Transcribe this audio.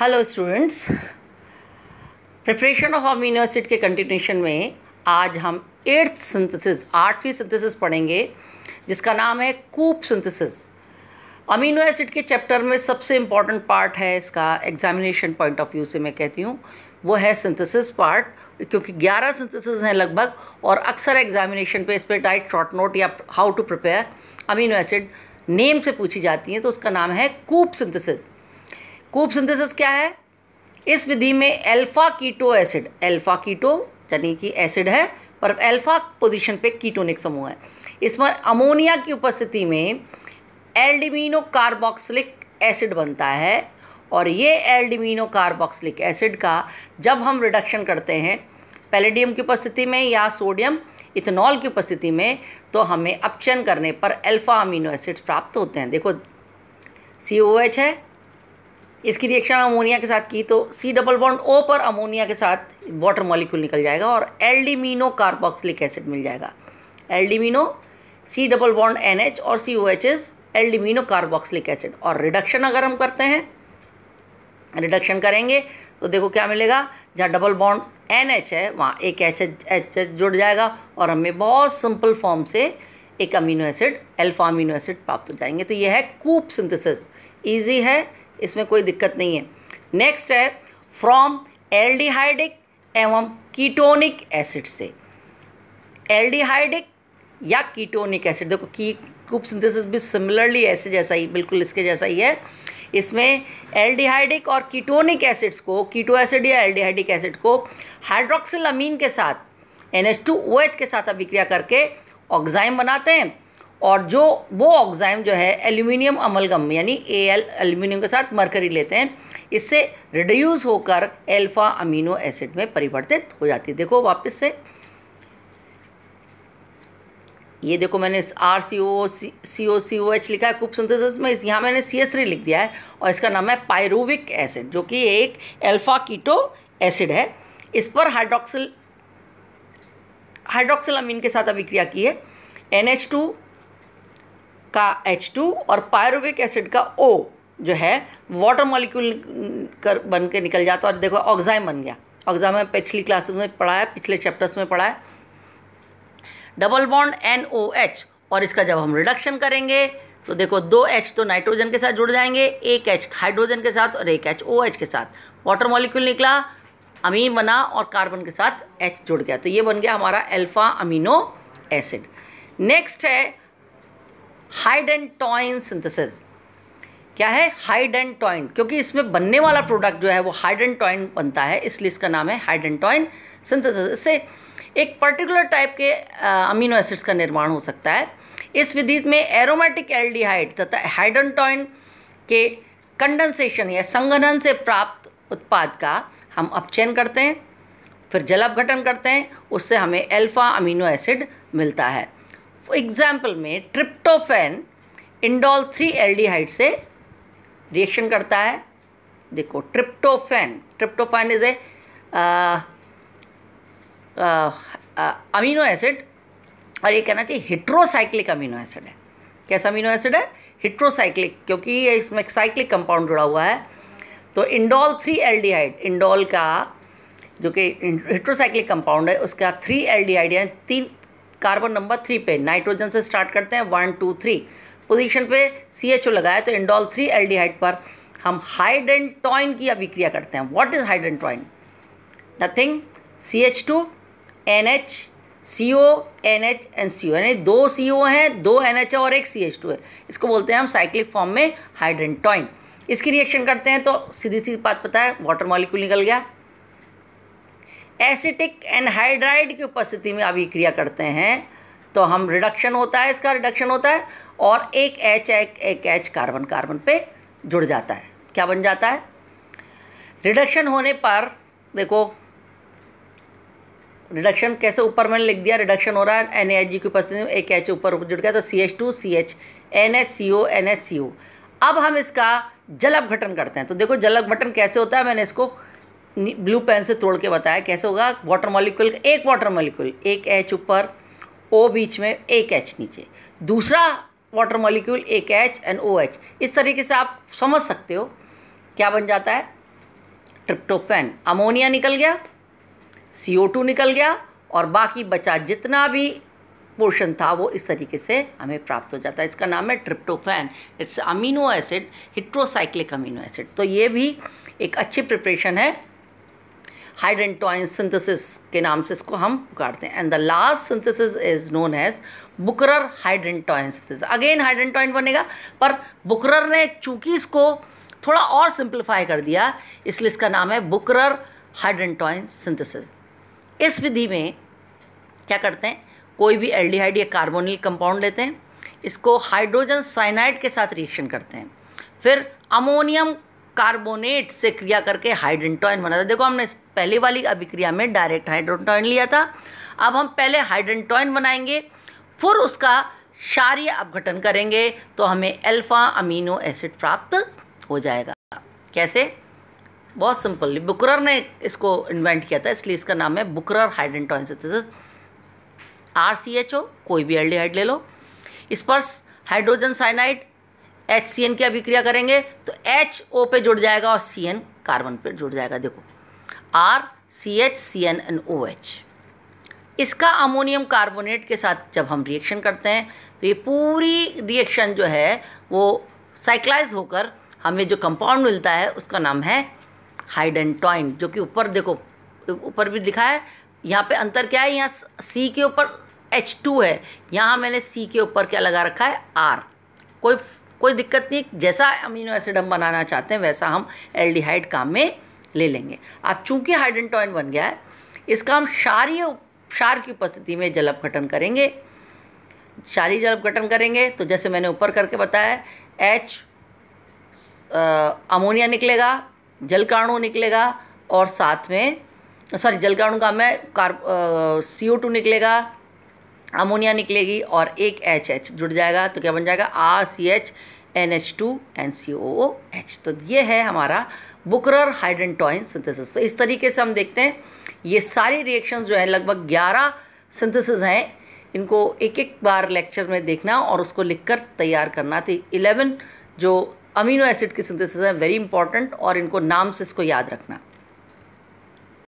hello students preparation of amino acid के continuation में आज हम एट्थ सिंथेसिस आठवीं सिंथेसिस पढ़ेंगे जिसका नाम है कूप सिंथेसिस अमीनो एसिड के चैप्टर में सबसे इम्पॉर्टेंट पार्ट है इसका एग्जामिनेशन पॉइंट ऑफ व्यू से मैं कहती हूँ वो है सिंथेसिस पार्ट क्योंकि 11 सिंथेसिस हैं लगभग और अक्सर एग्जामिनेशन पे इस पर डाइट शॉर्ट नोट या how to prepare amino acid name से पूछी जाती हैं तो उसका नाम है कूप सिंथेसिस कूप सिंथेसिस क्या है इस विधि में alpha keto acid alpha keto यानी कि एसिड है पर अल्फा पोजीशन पे कीटोनिक समूह है इसमें अमोनिया की उपस्थिति में एल्डिमिनो कार्बोक्सिलिक एसिड बनता है और ये एल्डिमिनो कार्बोक्सिलिक एसिड का जब हम रिडक्शन करते हैं पैलेडियम की उपस्थिति में या सोडियम इथेनॉल की उपस्थिति में तो हमें अपचयन करने पर अल्फा अमीनो एसिड प्राप्त होते हैं देखो सी ओ एच है इसकी रिएक्शन अमोनिया के साथ की तो सी डबल बॉन्ड ओ पर अमोनिया के साथ वाटर मॉलिक्यूल निकल जाएगा और एल्डिमिनो कार्बोक्सिलिक एसिड मिल जाएगा aldimino C double bond N H और C O H S aldimino carboxylic acid और रिडक्शन अगर हम करते हैं रिडक्शन करेंगे तो देखो क्या मिलेगा जहाँ डबल बॉन्ड एन एच है वहाँ एक एच एच एच एच जुड़ जाएगा और हमें बहुत सिंपल फॉर्म से एक amino acid alpha amino acid प्राप्त हो जाएंगे तो यह है कूप सिंथेसिस ईजी है इसमें कोई दिक्कत नहीं है नेक्स्ट है फ्रॉम एल्डिहाइडिक एवं कीटोनिक एसिड से एल्डिहाइडिक या कीटोनिक एसिड देखो की कुप सिंथेसिस भी सिमिलरली ऐसे जैसा ही बिल्कुल इसके जैसा ही है इसमें एल्डिहाइडिक और कीटोनिक एसिड्स को कीटो एसिड या एल्डिहाइडिक एसिड को हाइड्रोक्सिल अमीन के साथ N H two O H के साथ अभिक्रिया करके ऑक्साइम बनाते हैं और जो वो ऑक्साइम जो है एल्यूमिनियम अमलगम यानी ए एल एल्यूमिनियम के साथ मरकरी लेते हैं इससे रिड्यूस होकर एल्फ़ा अमीनो एसिड में परिवर्तित हो जाती है देखो वापस से ये देखो मैंने आर सी ओ सी ओ सी ओ एच लिखा है कुप सिंथेसिस में यहाँ मैंने सी एस थ्री लिख दिया है और इसका नाम है पायरूविक एसिड जो कि एक एल्फ़ा कीटो एसिड है इस पर हाइड्रोक्सिल हाइड्रोक्सिल अमीन के साथ अभिक्रिया की है एन एच टू का H2 और पायरुविक एसिड का O जो है वाटर मॉलिक्यूल कर बन के निकल जाता है और देखो ऑक्साइम बन गया ऑक्साइम में पिछली क्लास में पढ़ा है पिछले चैप्टर्स में पढ़ा है double bond N O H और इसका जब हम रिडक्शन करेंगे तो देखो दो एच तो नाइट्रोजन के साथ जुड़ जाएंगे एक एच हाइड्रोजन के साथ और एक एच ओ एच के साथ वाटर मॉलिक्यूल निकला अमीन बना और कार्बन के साथ एच जुड़ गया तो ये बन गया हमारा अल्फा अमीनो एसिड नेक्स्ट है हाइड एंड टॉइन सिंथेसिस क्या है हाइड एंड टॉइन क्योंकि इसमें बनने वाला प्रोडक्ट जो है वो हाइड एंड टॉइन बनता है इसलिए इसका नाम है हाइड एंड टॉइन सिंथेसिस इससे एक पर्टिकुलर टाइप के अमीनो एसिड्स का निर्माण हो सकता है इस विधि में एरोमेटिक एल्डिहाइड तथा हाइडनटॉइन के कंडेंसेशन या संगठन से प्राप्त उत्पाद का हम अपचयन करते हैं फिर जल अपघटन करते हैं उससे हमें अल्फा अमीनो एसिड मिलता है एग्जाम्पल में ट्रिप्टोफेन इंडोल थ्री एल्डिहाइड से रिएक्शन करता है देखो tryptophan tryptophan is a amino acid और ये कहना चाहिए हिट्रोसाइक्लिक अमीनो एसिड है कैसा अमीनो एसिड है हिट्रोसाइक्लिक क्योंकि ये इसमें साइक्लिक कंपाउंड जुड़ा हुआ है तो इंडोल थ्री एल्डिहाइड इंडोल का जो कि हिट्रोसाइक्लिक कंपाउंड है उसका थ्री एल एल्डिहाइड यानी तीन कार्बन नंबर थ्री पे नाइट्रोजन से स्टार्ट करते हैं वन टू थ्री पोजीशन पे सी एच ओ लगाया तो इंडोल थ्री एल्डिहाइड पर हम हाइड्रेंटॉइन की अभिक्रिया करते हैं what is hydantoin nothing C H two N H C O N H and C O यानी दो सी ओ हैं दो एन एच है और एक सी एच टू है इसको बोलते हैं हम साइक्लिक फॉर्म में हाइड्रेंटॉइन इसकी रिएक्शन करते हैं तो सीधी सी बात पता है वाटर मॉलिक्यूल निकल गया एसिटिक एनहाइड्राइड की उपस्थिति में अभिक्रिया करते हैं तो हम रिडक्शन होता है इसका रिडक्शन होता है और एक एच एक एक एच कार्बन कार्बन पे जुड़ जाता है क्या बन जाता है रिडक्शन होने पर देखो रिडक्शन कैसे ऊपर मैंने लिख दिया रिडक्शन हो रहा है एन एच जी की उपस्थिति में एक एच ऊपर जुड़ गया तो C H two C H N H C O N H C O अब हम इसका जल अपघटन करते हैं तो देखो जल अपघटन कैसे होता है मैंने इसको ब्लू पेन से तोड़ के बताया कैसे होगा वाटर मॉलिक्यूल का एक वाटर मॉलिक्यूल एक एच ऊपर ओ बीच में एक एच नीचे दूसरा वाटर मॉलिक्यूल एक एच एंड ओ एच इस तरीके से आप समझ सकते हो क्या बन जाता है ट्रिप्टोफेन अमोनिया निकल गया सी ओ टू निकल गया और बाकी बचा जितना भी पोर्शन था वो इस तरीके से हमें प्राप्त हो जाता है इसका नाम है tryptophan it's amino acid heterocyclic amino acid तो ये भी एक अच्छी प्रिपरेशन है हाइड्रेंटॉइन सिंथेसिस के नाम से इसको हम पुकारते हैं and the last synthesis is known as Bucherer hydantoin synthesis again hydantoin बनेगा पर बुकरर ने चूंकि इसको थोड़ा और सिंप्लीफाई कर दिया इसलिए इसका नाम है बुकरर हाइड्रेंटॉइन सिंथेसिस इस विधि में क्या करते हैं कोई भी एल्डिहाइड या कार्बोनिल कंपाउंड लेते हैं इसको हाइड्रोजन साइनाइड के साथ रिएक्शन करते हैं फिर अमोनियम कार्बोनेट से क्रिया करके हाइड्रेंटॉइन बना था देखो हमने पहले वाली अभिक्रिया में डायरेक्ट हाइड्रोटॉइन लिया था अब हम पहले हाइड्रेंटॉइन बनाएंगे फिर उसका क्षारीय अपघटन करेंगे तो हमें अल्फा अमीनो एसिड प्राप्त हो जाएगा कैसे बहुत सिंपल बुकरर ने इसको इन्वेंट किया था इसलिए इसका नाम है बुकरर हाइड्रेंटॉइन से आर सी एच ओ कोई भी एल ले लो इस पर hydrogen cyanide H C N की अभिक्रिया करेंगे तो एच ओ पे जुड़ जाएगा और सी एन कार्बन पे जुड़ जाएगा देखो R C H C N N O H इसका अमोनियम कार्बोनेट के साथ जब हम रिएक्शन करते हैं तो ये पूरी रिएक्शन जो है वो साइक्लाइज होकर हमें जो कंपाउंड मिलता है उसका नाम है हाइडेंटॉइन जो कि ऊपर देखो ऊपर भी लिखा है यहाँ पे अंतर क्या है यहाँ सी के ऊपर एच टू है यहाँ मैंने सी के ऊपर क्या लगा रखा है आर कोई कोई दिक्कत नहीं जैसा अमीनो एसिड हम बनाना चाहते हैं वैसा हम एल्डिहाइड काम में ले लेंगे अब चूंकि हाइड्रेंटॉइन बन गया है इसका हम क्षारीय क्षार की उपस्थिति में जल अपघटन करेंगे क्षारी जल अपघटन करेंगे तो जैसे मैंने ऊपर करके बताया एच अमोनिया निकलेगा जल काणु निकलेगा और साथ में सॉरी जल काणु का मैं कार सी ओ टू निकलेगा अमोनिया निकलेगी और एक एच एच जुड़ जाएगा तो क्या बन जाएगा R C H N H two N C O H तो ये है हमारा बुकरर हाइड्रेंटॉइन सिंथेसिस तो इस तरीके से हम देखते हैं ये सारी रिएक्शंस जो है लगभग ग्यारह सिंथेसिस हैं इनको एक एक बार लेक्चर में देखना और उसको लिखकर तैयार करना तो इलेवन जो अमीनो एसिड की सिंथेसिस है वेरी इंपॉर्टेंट और इनको नाम से इसको याद रखना